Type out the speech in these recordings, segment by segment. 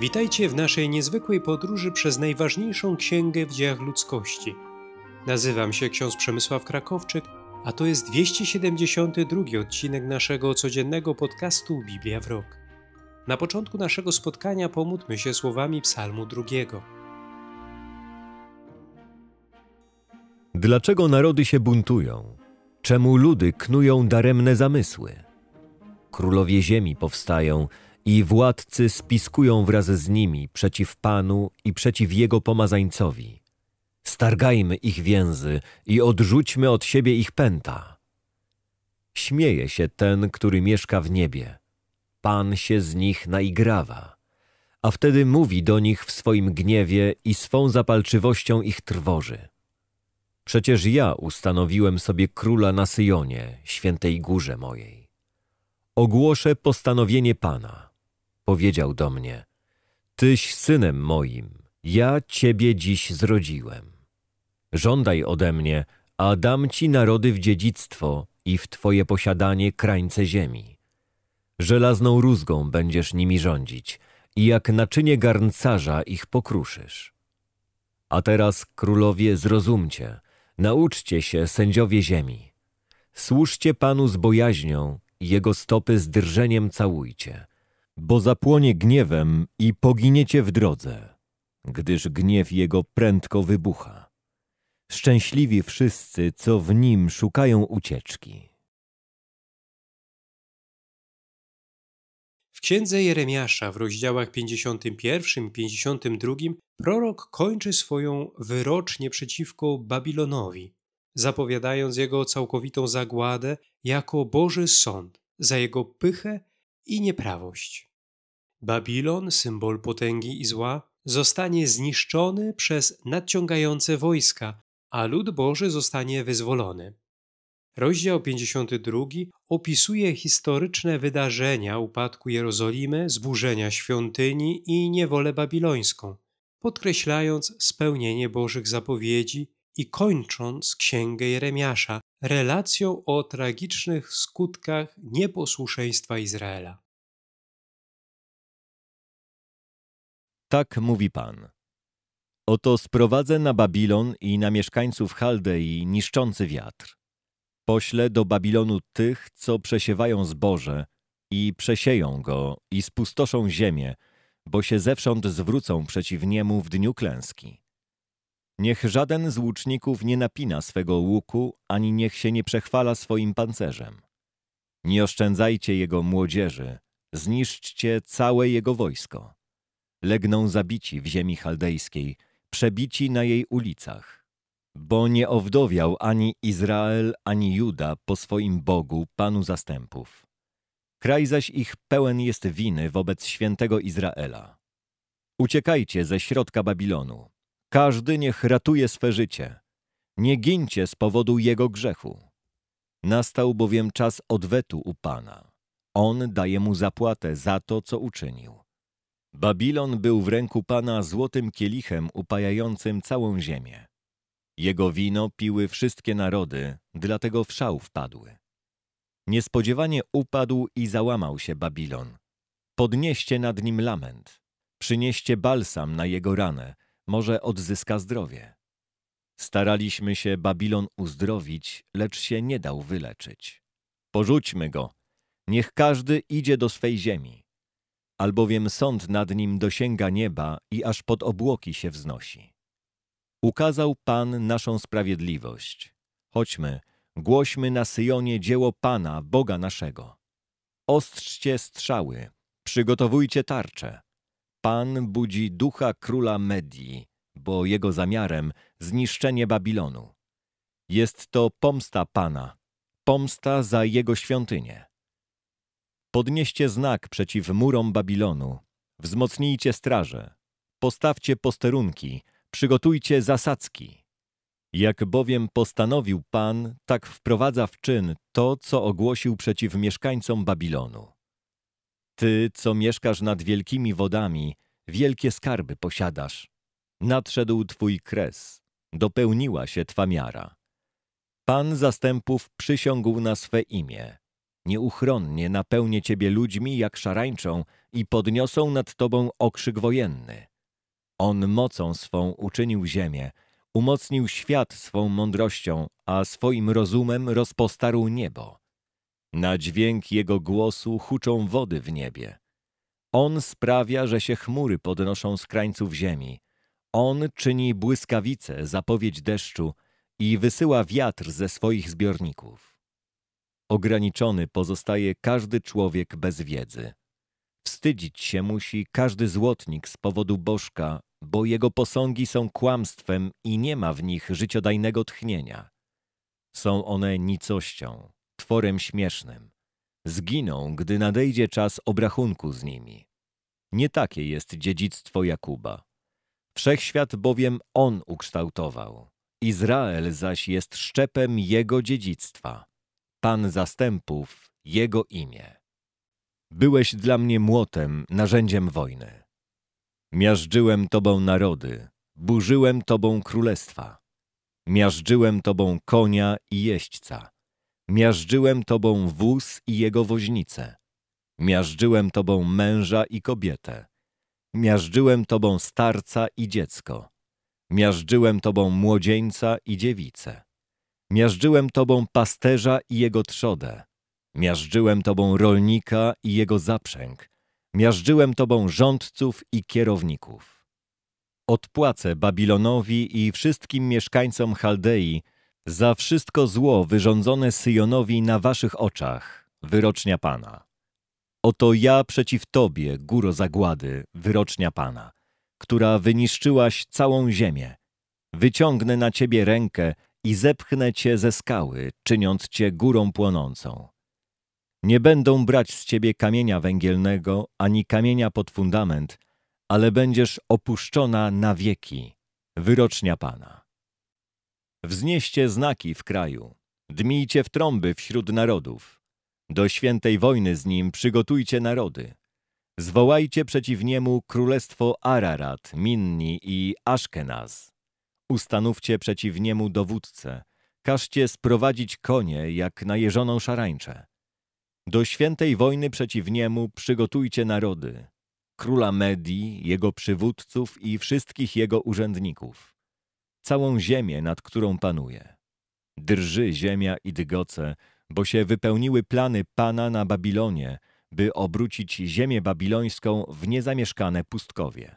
Witajcie w naszej niezwykłej podróży przez najważniejszą księgę w dziejach ludzkości. Nazywam się ksiądz Przemysław Krakowczyk, a to jest 272 odcinek naszego codziennego podcastu Biblia w Rok. Na początku naszego spotkania pomódlmy się słowami Psalmu drugiego. Dlaczego narody się buntują? Czemu ludy knują daremne zamysły? Królowie ziemi powstają – i władcy spiskują wraz z nimi przeciw Panu i przeciw Jego pomazańcowi. Stargajmy ich więzy i odrzućmy od siebie ich pęta. Śmieje się ten, który mieszka w niebie. Pan się z nich naigrawa, a wtedy mówi do nich w swoim gniewie i swą zapalczywością ich trwoży. Przecież ja ustanowiłem sobie króla na Syjonie, świętej górze mojej. Ogłoszę postanowienie Pana – powiedział do mnie, Tyś synem moim, ja ciebie dziś zrodziłem. Żądaj ode mnie, a dam ci narody w dziedzictwo i w twoje posiadanie krańce ziemi. Żelazną rózgą będziesz nimi rządzić i jak naczynie garncarza ich pokruszysz. A teraz, królowie, zrozumcie, nauczcie się, sędziowie ziemi. Służcie Panu z bojaźnią i Jego stopy z drżeniem całujcie bo zapłonie gniewem i poginiecie w drodze, gdyż gniew jego prędko wybucha. Szczęśliwi wszyscy, co w nim szukają ucieczki. W księdze Jeremiasza w rozdziałach 51 i 52 prorok kończy swoją wyrocznie przeciwko Babilonowi, zapowiadając jego całkowitą zagładę jako Boży sąd za jego pychę i nieprawość. Babilon, symbol potęgi i zła, zostanie zniszczony przez nadciągające wojska, a lud Boży zostanie wyzwolony. Rozdział 52 opisuje historyczne wydarzenia upadku Jerozolimy, zburzenia świątyni i niewolę babilońską, podkreślając spełnienie Bożych zapowiedzi i kończąc księgę Jeremiasza relacją o tragicznych skutkach nieposłuszeństwa Izraela. Tak mówi Pan. Oto sprowadzę na Babilon i na mieszkańców Chaldei niszczący wiatr. Pośle do Babilonu tych, co przesiewają zboże i przesieją go i spustoszą ziemię, bo się zewsząd zwrócą przeciw niemu w dniu klęski. Niech żaden z łuczników nie napina swego łuku, ani niech się nie przechwala swoim pancerzem. Nie oszczędzajcie jego młodzieży, zniszczcie całe jego wojsko legną zabici w ziemi chaldejskiej, przebici na jej ulicach. Bo nie owdowiał ani Izrael, ani Juda po swoim Bogu, Panu zastępów. Kraj zaś ich pełen jest winy wobec świętego Izraela. Uciekajcie ze środka Babilonu. Każdy niech ratuje swe życie. Nie gincie z powodu jego grzechu. Nastał bowiem czas odwetu u Pana. On daje mu zapłatę za to, co uczynił. Babilon był w ręku Pana złotym kielichem upajającym całą ziemię. Jego wino piły wszystkie narody, dlatego w szał wpadły. Niespodziewanie upadł i załamał się Babilon. Podnieście nad nim lament. Przynieście balsam na jego ranę, może odzyska zdrowie. Staraliśmy się Babilon uzdrowić, lecz się nie dał wyleczyć. Porzućmy go. Niech każdy idzie do swej ziemi albowiem sąd nad nim dosięga nieba i aż pod obłoki się wznosi. Ukazał Pan naszą sprawiedliwość. Chodźmy, głośmy na Syjonie dzieło Pana, Boga naszego. Ostrzcie strzały, przygotowujcie tarcze. Pan budzi ducha króla Medii, bo jego zamiarem zniszczenie Babilonu. Jest to pomsta Pana, pomsta za jego świątynię. Podnieście znak przeciw murom Babilonu, wzmocnijcie straże, postawcie posterunki, przygotujcie zasadzki. Jak bowiem postanowił Pan, tak wprowadza w czyn to, co ogłosił przeciw mieszkańcom Babilonu. Ty, co mieszkasz nad wielkimi wodami, wielkie skarby posiadasz. Nadszedł Twój kres, dopełniła się Twa miara. Pan zastępów przysiągł na swe imię. Nieuchronnie napełnię Ciebie ludźmi jak szarańczą i podniosą nad Tobą okrzyk wojenny. On mocą swą uczynił ziemię, umocnił świat swą mądrością, a swoim rozumem rozpostarł niebo. Na dźwięk jego głosu huczą wody w niebie. On sprawia, że się chmury podnoszą z krańców ziemi. On czyni błyskawice, zapowiedź deszczu i wysyła wiatr ze swoich zbiorników. Ograniczony pozostaje każdy człowiek bez wiedzy. Wstydzić się musi każdy złotnik z powodu bożka, bo jego posągi są kłamstwem i nie ma w nich życiodajnego tchnienia. Są one nicością, tworem śmiesznym. Zginą, gdy nadejdzie czas obrachunku z nimi. Nie takie jest dziedzictwo Jakuba. Wszechświat bowiem on ukształtował. Izrael zaś jest szczepem jego dziedzictwa. Pan zastępów, Jego imię. Byłeś dla mnie młotem, narzędziem wojny. Miażdżyłem Tobą narody, burzyłem Tobą królestwa. Miażdżyłem Tobą konia i jeźdźca. Miażdżyłem Tobą wóz i jego woźnicę. Miażdżyłem Tobą męża i kobietę. Miażdżyłem Tobą starca i dziecko. Miażdżyłem Tobą młodzieńca i dziewicę. Miażdżyłem Tobą pasterza i jego trzodę. Miażdżyłem Tobą rolnika i jego zaprzęg. Miażdżyłem Tobą rządców i kierowników. Odpłacę Babilonowi i wszystkim mieszkańcom Chaldei za wszystko zło wyrządzone Syjonowi na Waszych oczach, wyrocznia Pana. Oto ja przeciw Tobie, góro zagłady, wyrocznia Pana, która wyniszczyłaś całą ziemię. Wyciągnę na Ciebie rękę, i zepchnę cię ze skały, czyniąc cię górą płonącą. Nie będą brać z ciebie kamienia węgielnego ani kamienia pod fundament, ale będziesz opuszczona na wieki, wyrocznia Pana. Wznieście znaki w kraju, dmijcie w trąby wśród narodów. Do świętej wojny z nim przygotujcie narody. Zwołajcie przeciw niemu królestwo Ararat, Minni i Aszkenaz. Ustanówcie przeciw niemu dowódcę, każcie sprowadzić konie jak najeżoną szarańczę. Do świętej wojny przeciw niemu przygotujcie narody, króla Medii, jego przywódców i wszystkich jego urzędników, całą ziemię, nad którą panuje. Drży ziemia i dygoce, bo się wypełniły plany Pana na Babilonie, by obrócić ziemię babilońską w niezamieszkane pustkowie.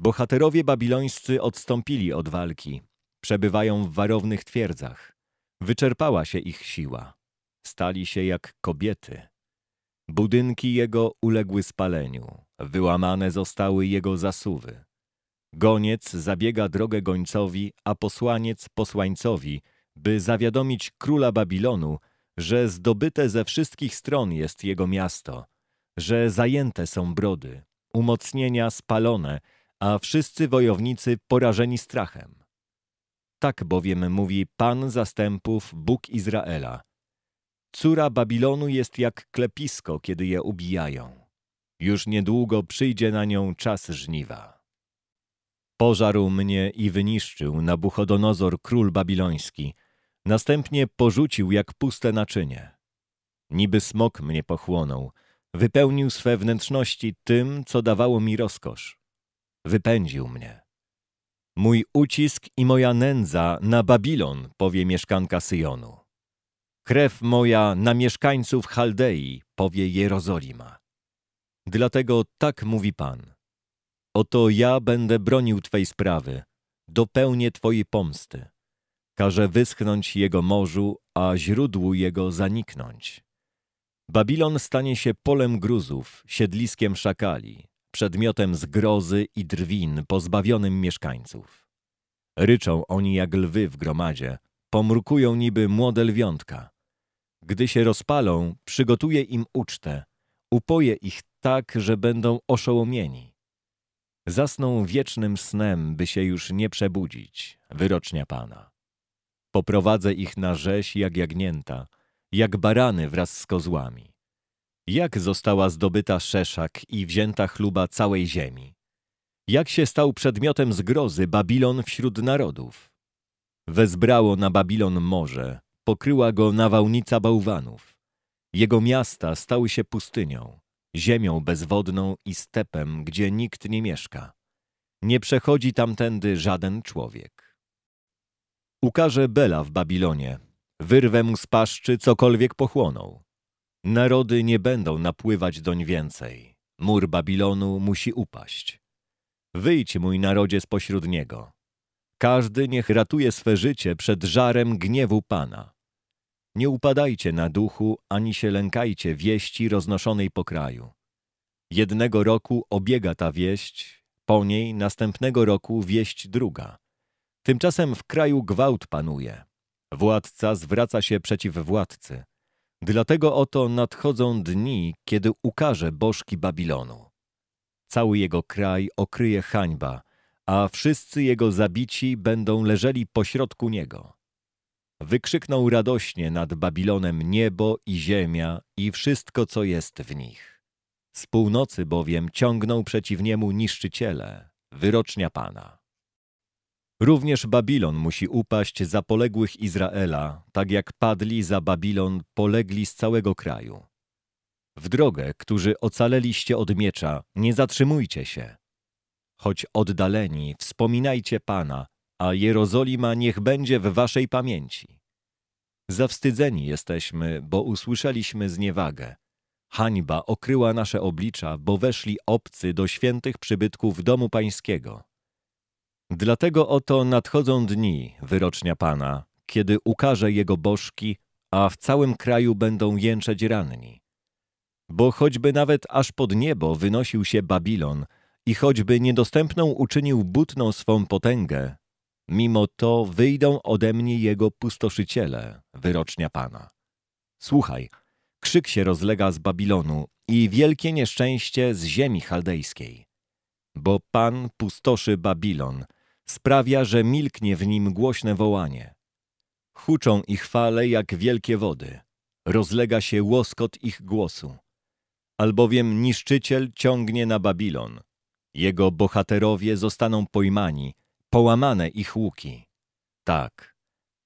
Bohaterowie babilońscy odstąpili od walki. Przebywają w warownych twierdzach. Wyczerpała się ich siła. Stali się jak kobiety. Budynki jego uległy spaleniu. Wyłamane zostały jego zasuwy. Goniec zabiega drogę gońcowi, a posłaniec posłańcowi, by zawiadomić króla Babilonu, że zdobyte ze wszystkich stron jest jego miasto, że zajęte są brody, umocnienia spalone – a wszyscy wojownicy porażeni strachem. Tak bowiem mówi Pan zastępów, Bóg Izraela. Córa Babilonu jest jak klepisko, kiedy je ubijają. Już niedługo przyjdzie na nią czas żniwa. Pożarł mnie i wyniszczył Nabuchodonozor, król babiloński. Następnie porzucił jak puste naczynie. Niby smok mnie pochłonął. Wypełnił swe wnętrzności tym, co dawało mi rozkosz wypędził mnie. Mój ucisk i moja nędza na Babilon, powie mieszkanka Syjonu. Krew moja na mieszkańców Chaldei, powie Jerozolima. Dlatego tak mówi Pan. Oto ja będę bronił Twej sprawy, dopełnię Twojej pomsty. Każę wyschnąć jego morzu, a źródłu jego zaniknąć. Babilon stanie się polem gruzów, siedliskiem szakali, przedmiotem zgrozy i drwin pozbawionym mieszkańców. Ryczą oni jak lwy w gromadzie, pomrukują niby młode lwiątka. Gdy się rozpalą, przygotuje im ucztę, upoje ich tak, że będą oszołomieni. Zasną wiecznym snem, by się już nie przebudzić, wyrocznia Pana. Poprowadzę ich na rzeź jak jagnięta, jak barany wraz z kozłami. Jak została zdobyta Szeszak i wzięta chluba całej ziemi? Jak się stał przedmiotem zgrozy Babilon wśród narodów? Wezbrało na Babilon morze, pokryła go nawałnica bałwanów. Jego miasta stały się pustynią, ziemią bezwodną i stepem, gdzie nikt nie mieszka. Nie przechodzi tamtędy żaden człowiek. Ukaże Bela w Babilonie, wyrwę mu z paszczy cokolwiek pochłonął. Narody nie będą napływać doń więcej. Mur Babilonu musi upaść. Wyjdź, mój narodzie, spośród niego. Każdy niech ratuje swe życie przed żarem gniewu Pana. Nie upadajcie na duchu, ani się lękajcie wieści roznoszonej po kraju. Jednego roku obiega ta wieść, po niej następnego roku wieść druga. Tymczasem w kraju gwałt panuje. Władca zwraca się przeciw władcy – Dlatego oto nadchodzą dni, kiedy ukaże bożki Babilonu. Cały jego kraj okryje hańba, a wszyscy jego zabici będą leżeli pośrodku niego. Wykrzyknął radośnie nad Babilonem niebo i ziemia i wszystko, co jest w nich. Z północy bowiem ciągną przeciw niemu niszczyciele, wyrocznia Pana. Również Babilon musi upaść za poległych Izraela, tak jak padli za Babilon polegli z całego kraju. W drogę, którzy ocaleliście od miecza, nie zatrzymujcie się. Choć oddaleni, wspominajcie Pana, a Jerozolima niech będzie w waszej pamięci. Zawstydzeni jesteśmy, bo usłyszeliśmy zniewagę. Hańba okryła nasze oblicza, bo weszli obcy do świętych przybytków domu pańskiego. Dlatego oto nadchodzą dni, wyrocznia Pana, kiedy ukaże Jego bożki, a w całym kraju będą jęczeć ranni. Bo choćby nawet aż pod niebo wynosił się Babilon i choćby niedostępną uczynił butną swą potęgę, mimo to wyjdą ode mnie jego pustoszyciele, wyrocznia Pana. Słuchaj, krzyk się rozlega z Babilonu i wielkie nieszczęście z ziemi chaldejskiej. Bo Pan pustoszy Babilon – sprawia, że milknie w nim głośne wołanie. Huczą ich fale jak wielkie wody, rozlega się łoskot ich głosu. Albowiem niszczyciel ciągnie na Babilon. Jego bohaterowie zostaną pojmani, połamane ich łuki. Tak,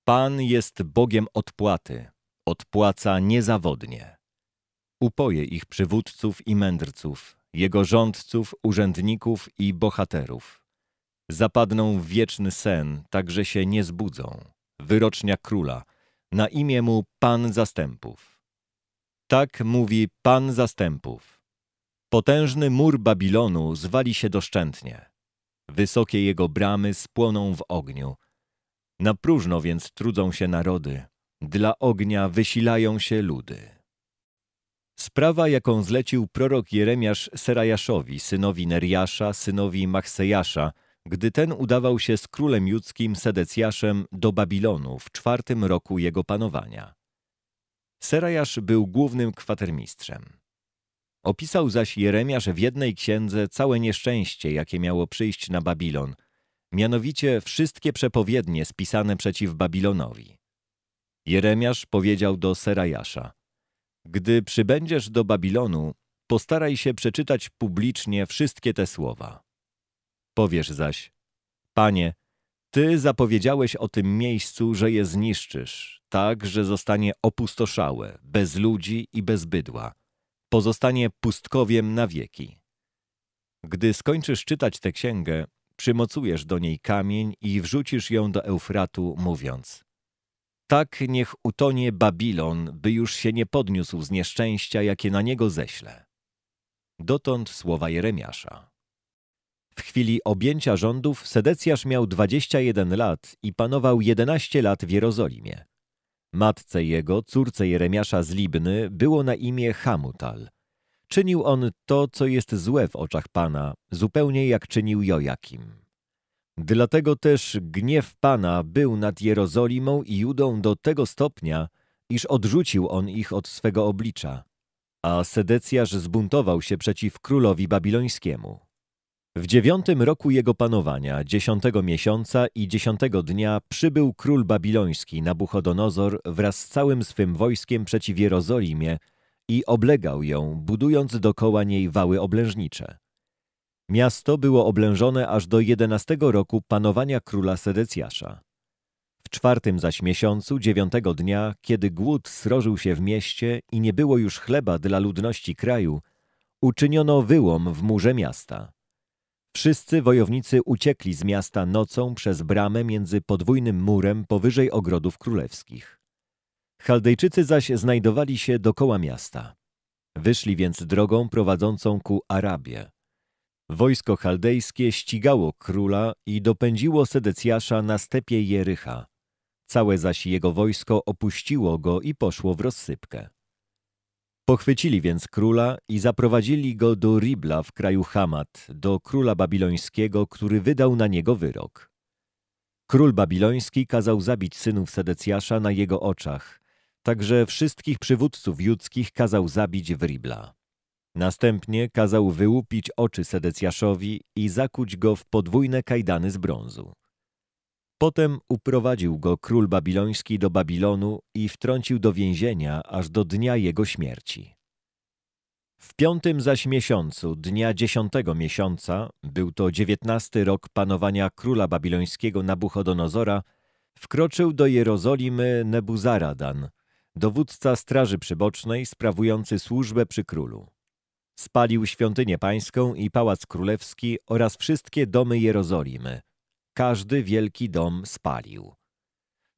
Pan jest Bogiem odpłaty, odpłaca niezawodnie. Upoje ich przywódców i mędrców, jego rządców, urzędników i bohaterów. Zapadną w wieczny sen, tak że się nie zbudzą. Wyrocznia króla, na imię mu Pan Zastępów. Tak mówi Pan Zastępów. Potężny mur Babilonu zwali się doszczętnie. Wysokie jego bramy spłoną w ogniu. Na próżno więc trudzą się narody, dla ognia wysilają się ludy. Sprawa, jaką zlecił prorok Jeremiasz Serajaszowi, synowi Neriasza, synowi Machsejasza, gdy ten udawał się z królem judzkim Sedecjaszem do Babilonu w czwartym roku jego panowania. Serajasz był głównym kwatermistrzem. Opisał zaś Jeremiasz w jednej księdze całe nieszczęście, jakie miało przyjść na Babilon, mianowicie wszystkie przepowiednie spisane przeciw Babilonowi. Jeremiasz powiedział do Serajasza, gdy przybędziesz do Babilonu, postaraj się przeczytać publicznie wszystkie te słowa. Powiesz zaś, Panie, Ty zapowiedziałeś o tym miejscu, że je zniszczysz, tak, że zostanie opustoszałe, bez ludzi i bez bydła. Pozostanie pustkowiem na wieki. Gdy skończysz czytać tę księgę, przymocujesz do niej kamień i wrzucisz ją do Eufratu, mówiąc Tak niech utonie Babilon, by już się nie podniósł z nieszczęścia, jakie na niego ześlę." Dotąd słowa Jeremiasza. W chwili objęcia rządów Sedecjasz miał 21 lat i panował 11 lat w Jerozolimie. Matce jego, córce Jeremiasza z Libny, było na imię Hamutal. Czynił on to, co jest złe w oczach Pana, zupełnie jak czynił Jojakim. Dlatego też gniew Pana był nad Jerozolimą i Judą do tego stopnia, iż odrzucił on ich od swego oblicza. A Sedecjasz zbuntował się przeciw królowi babilońskiemu. W dziewiątym roku jego panowania, dziesiątego miesiąca i dziesiątego dnia przybył król babiloński Nabuchodonozor wraz z całym swym wojskiem przeciw Jerozolimie i oblegał ją, budując dokoła niej wały oblężnicze. Miasto było oblężone aż do jedenastego roku panowania króla Sedecjasza. W czwartym zaś miesiącu, dziewiątego dnia, kiedy głód srożył się w mieście i nie było już chleba dla ludności kraju, uczyniono wyłom w murze miasta. Wszyscy wojownicy uciekli z miasta nocą przez bramę między podwójnym murem powyżej ogrodów królewskich. Chaldejczycy zaś znajdowali się dokoła miasta. Wyszli więc drogą prowadzącą ku Arabie. Wojsko chaldejskie ścigało króla i dopędziło Sedecjasza na stepie Jerycha. Całe zaś jego wojsko opuściło go i poszło w rozsypkę. Pochwycili więc króla i zaprowadzili go do Ribla w kraju Hamat, do króla babilońskiego, który wydał na niego wyrok. Król babiloński kazał zabić synów Sedecjasza na jego oczach, także wszystkich przywódców judzkich kazał zabić w Ribla. Następnie kazał wyłupić oczy Sedecjaszowi i zakuć go w podwójne kajdany z brązu. Potem uprowadził go król babiloński do Babilonu i wtrącił do więzienia aż do dnia jego śmierci. W piątym zaś miesiącu, dnia dziesiątego miesiąca, był to dziewiętnasty rok panowania króla babilońskiego Nabuchodonozora, wkroczył do Jerozolimy Nebuzaradan, dowódca straży przybocznej sprawujący służbę przy królu. Spalił świątynię pańską i pałac królewski oraz wszystkie domy Jerozolimy – każdy wielki dom spalił.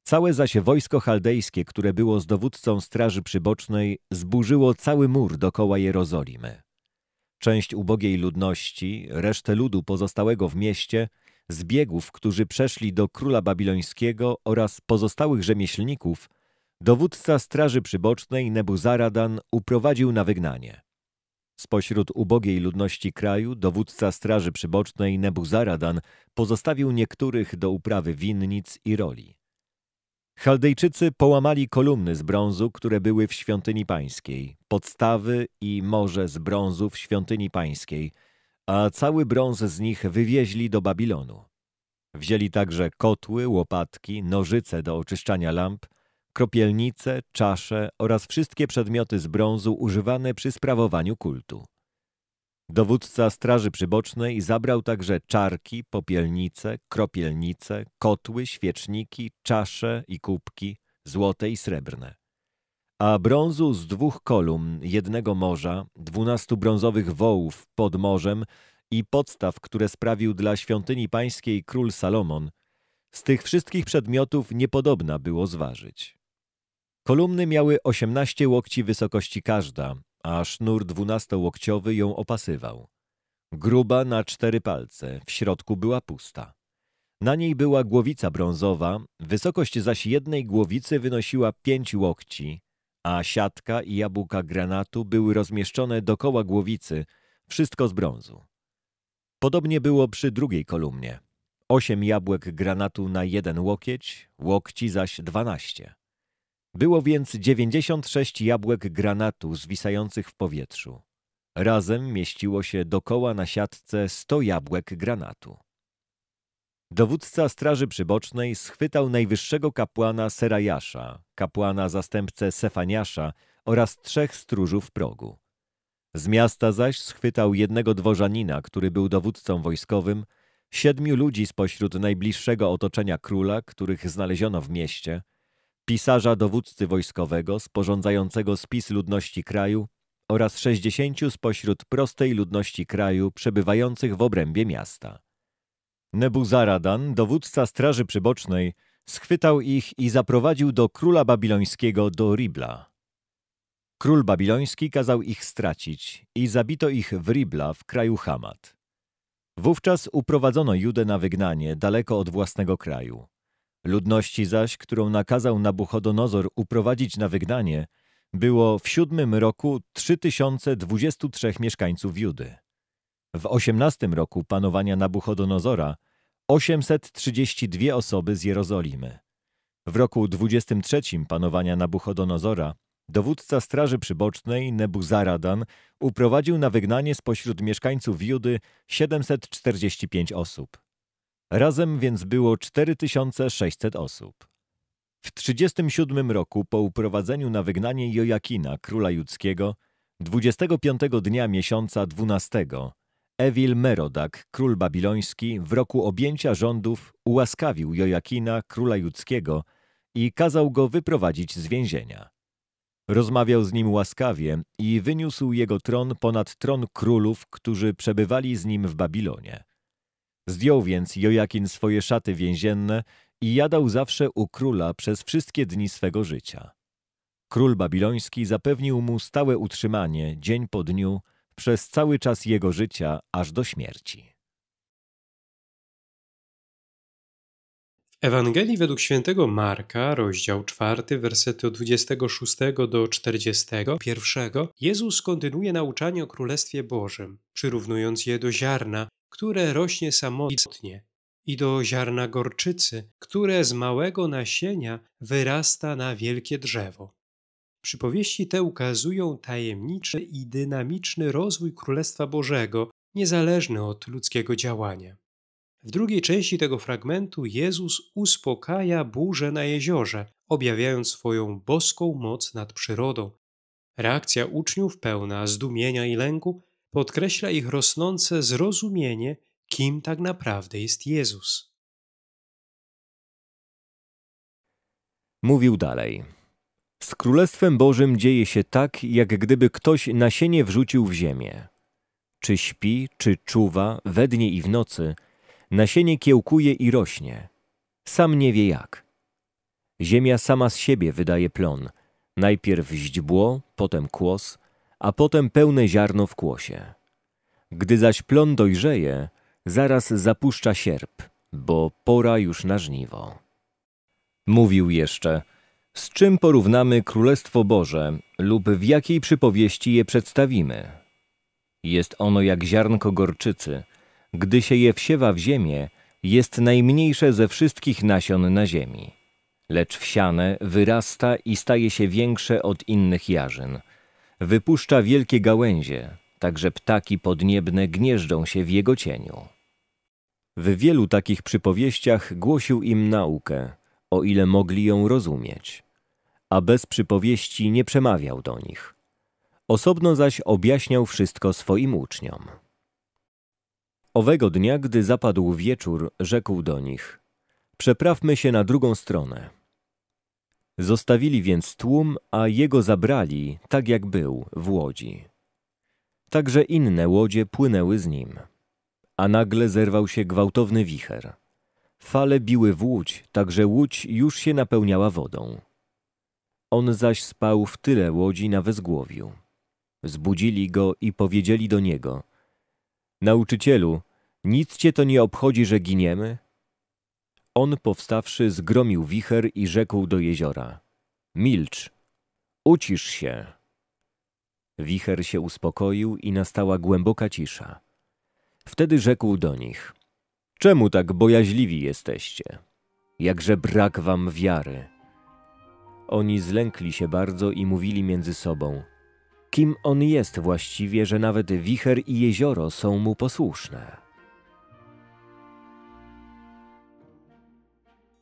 Całe zaś wojsko chaldejskie, które było z dowódcą Straży Przybocznej, zburzyło cały mur dokoła Jerozolimy. Część ubogiej ludności, resztę ludu pozostałego w mieście, zbiegów, którzy przeszli do króla babilońskiego oraz pozostałych rzemieślników, dowódca Straży Przybocznej Nebuzaradan uprowadził na wygnanie. Spośród ubogiej ludności kraju dowódca Straży Przybocznej Nebuzaradan pozostawił niektórych do uprawy winnic i roli. Chaldejczycy połamali kolumny z brązu, które były w świątyni pańskiej, podstawy i morze z brązu w świątyni pańskiej, a cały brąz z nich wywieźli do Babilonu. Wzięli także kotły, łopatki, nożyce do oczyszczania lamp, kropielnice, czasze oraz wszystkie przedmioty z brązu używane przy sprawowaniu kultu. Dowódca Straży Przybocznej zabrał także czarki, popielnice, kropielnice, kotły, świeczniki, czasze i kubki, złote i srebrne. A brązu z dwóch kolumn, jednego morza, dwunastu brązowych wołów pod morzem i podstaw, które sprawił dla świątyni pańskiej król Salomon, z tych wszystkich przedmiotów niepodobna było zważyć. Kolumny miały 18 łokci wysokości każda, a sznur dwunastołokciowy ją opasywał. Gruba na cztery palce, w środku była pusta. Na niej była głowica brązowa, wysokość zaś jednej głowicy wynosiła pięć łokci, a siatka i jabłka granatu były rozmieszczone dokoła głowicy, wszystko z brązu. Podobnie było przy drugiej kolumnie. Osiem jabłek granatu na jeden łokieć, łokci zaś dwanaście. Było więc 96 jabłek granatu zwisających w powietrzu. Razem mieściło się dokoła na siatce 100 jabłek granatu. Dowódca Straży Przybocznej schwytał najwyższego kapłana Serajasza, kapłana zastępcę Sefaniasza oraz trzech stróżów progu. Z miasta zaś schwytał jednego dworzanina, który był dowódcą wojskowym, siedmiu ludzi spośród najbliższego otoczenia króla, których znaleziono w mieście – pisarza dowódcy wojskowego sporządzającego spis ludności kraju oraz 60 spośród prostej ludności kraju przebywających w obrębie miasta. Nebuzaradan, dowódca straży przybocznej, schwytał ich i zaprowadził do króla babilońskiego do Ribla. Król babiloński kazał ich stracić i zabito ich w Ribla w kraju Hamat. Wówczas uprowadzono Judę na wygnanie daleko od własnego kraju. Ludności zaś, którą nakazał Nabuchodonozor uprowadzić na wygnanie, było w siódmym roku 3023 mieszkańców Judy. W osiemnastym roku panowania Nabuchodonozora 832 osoby z Jerozolimy. W roku 23 panowania Nabuchodonozora dowódca Straży Przybocznej Nebuzaradan uprowadził na wygnanie spośród mieszkańców Judy 745 osób. Razem więc było 4600 osób. W 37 roku po uprowadzeniu na wygnanie Jojakina, króla judzkiego, 25 dnia miesiąca 12, Ewil Merodak, król babiloński, w roku objęcia rządów ułaskawił Jojakina, króla judzkiego i kazał go wyprowadzić z więzienia. Rozmawiał z nim łaskawie i wyniósł jego tron ponad tron królów, którzy przebywali z nim w Babilonie. Zdjął więc Jojakin swoje szaty więzienne i jadał zawsze u króla przez wszystkie dni swego życia. Król babiloński zapewnił mu stałe utrzymanie dzień po dniu przez cały czas jego życia aż do śmierci. W Ewangelii według świętego Marka, rozdział 4, wersety od 26 do 41, Jezus kontynuuje nauczanie o Królestwie Bożym, przyrównując je do ziarna, które rośnie samotnie, i do ziarna gorczycy, które z małego nasienia wyrasta na wielkie drzewo. Przypowieści te ukazują tajemniczy i dynamiczny rozwój Królestwa Bożego, niezależny od ludzkiego działania. W drugiej części tego fragmentu Jezus uspokaja burzę na jeziorze, objawiając swoją boską moc nad przyrodą. Reakcja uczniów pełna zdumienia i lęku podkreśla ich rosnące zrozumienie, kim tak naprawdę jest Jezus. Mówił dalej. Z Królestwem Bożym dzieje się tak, jak gdyby ktoś nasienie wrzucił w ziemię. Czy śpi, czy czuwa, we dnie i w nocy, nasienie kiełkuje i rośnie. Sam nie wie jak. Ziemia sama z siebie wydaje plon. Najpierw źdźbło, potem kłos, a potem pełne ziarno w kłosie. Gdy zaś plon dojrzeje, zaraz zapuszcza sierp, bo pora już na żniwo. Mówił jeszcze, z czym porównamy Królestwo Boże lub w jakiej przypowieści je przedstawimy? Jest ono jak ziarnko gorczycy. Gdy się je wsiewa w ziemię, jest najmniejsze ze wszystkich nasion na ziemi. Lecz wsiane wyrasta i staje się większe od innych jarzyn – Wypuszcza wielkie gałęzie, tak że ptaki podniebne gnieżdżą się w jego cieniu. W wielu takich przypowieściach głosił im naukę, o ile mogli ją rozumieć, a bez przypowieści nie przemawiał do nich. Osobno zaś objaśniał wszystko swoim uczniom. Owego dnia, gdy zapadł wieczór, rzekł do nich: Przeprawmy się na drugą stronę. Zostawili więc tłum, a jego zabrali, tak jak był, w łodzi. Także inne łodzie płynęły z nim. A nagle zerwał się gwałtowny wicher. Fale biły w łódź, także łódź już się napełniała wodą. On zaś spał w tyle łodzi na wezgłowiu. Zbudzili go i powiedzieli do niego: Nauczycielu, nic cię to nie obchodzi, że giniemy? On powstawszy zgromił wicher i rzekł do jeziora. Milcz, ucisz się. Wicher się uspokoił i nastała głęboka cisza. Wtedy rzekł do nich. Czemu tak bojaźliwi jesteście? Jakże brak wam wiary. Oni zlękli się bardzo i mówili między sobą. Kim on jest właściwie, że nawet wicher i jezioro są mu posłuszne?